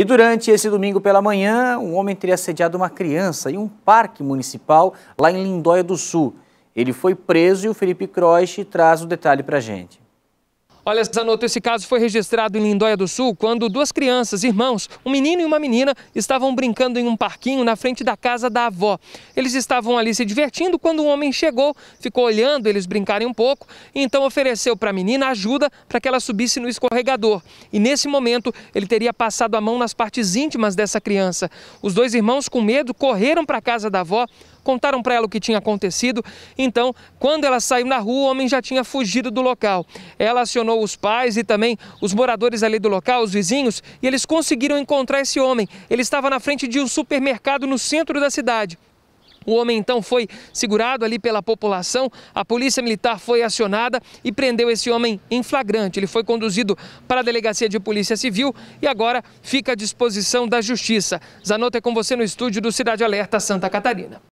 E durante esse domingo pela manhã, um homem teria assediado uma criança em um parque municipal lá em Lindóia do Sul. Ele foi preso e o Felipe Croix traz o detalhe para a gente. Olha, Zanotto, esse caso foi registrado em Lindóia do Sul quando duas crianças, irmãos, um menino e uma menina, estavam brincando em um parquinho na frente da casa da avó. Eles estavam ali se divertindo quando um homem chegou, ficou olhando eles brincarem um pouco e então ofereceu para a menina ajuda para que ela subisse no escorregador. E nesse momento, ele teria passado a mão nas partes íntimas dessa criança. Os dois irmãos, com medo, correram para a casa da avó, contaram para ela o que tinha acontecido. Então, quando ela saiu na rua, o homem já tinha fugido do local. Ela acionou os pais e também os moradores ali do local, os vizinhos, e eles conseguiram encontrar esse homem. Ele estava na frente de um supermercado no centro da cidade. O homem então foi segurado ali pela população, a polícia militar foi acionada e prendeu esse homem em flagrante. Ele foi conduzido para a delegacia de polícia civil e agora fica à disposição da justiça. Zanota é com você no estúdio do Cidade Alerta Santa Catarina.